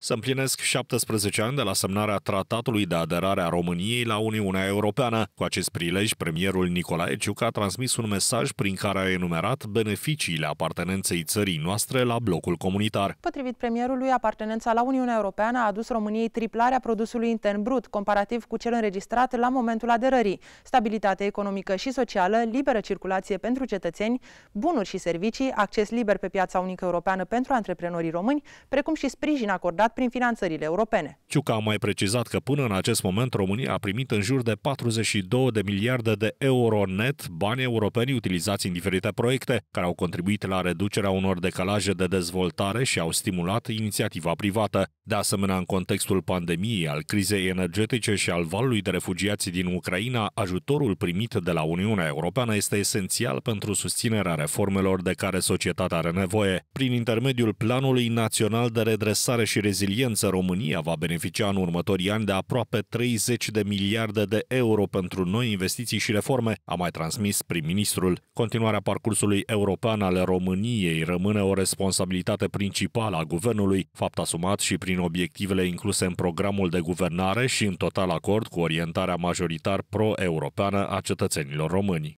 Să împlinesc 17 ani de la semnarea tratatului de aderare a României la Uniunea Europeană. Cu acest prilej, premierul Nicolae Ciuc a transmis un mesaj prin care a enumerat beneficiile apartenenței țării noastre la blocul comunitar. Potrivit premierului, apartenența la Uniunea Europeană a adus României triplarea produsului intern brut, comparativ cu cel înregistrat la momentul aderării, stabilitate economică și socială, liberă circulație pentru cetățeni, bunuri și servicii, acces liber pe piața unică europeană pentru antreprenorii români, precum și sprijin acordat prin finanțările europene. Ciuca a mai precizat că până în acest moment România a primit în jur de 42 de miliarde de euro net bani europeni utilizați în diferite proiecte, care au contribuit la reducerea unor decalaje de dezvoltare și au stimulat inițiativa privată. De asemenea, în contextul pandemiei, al crizei energetice și al valului de refugiați din Ucraina, ajutorul primit de la Uniunea Europeană este esențial pentru susținerea reformelor de care societatea are nevoie. Prin intermediul Planului Național de Redresare și Reziliență, România va beneficia beneficia în următorii ani de aproape 30 de miliarde de euro pentru noi investiții și reforme, a mai transmis prim-ministrul. Continuarea parcursului european al României rămâne o responsabilitate principală a guvernului, fapt asumat și prin obiectivele incluse în programul de guvernare și în total acord cu orientarea majoritar pro-europeană a cetățenilor români.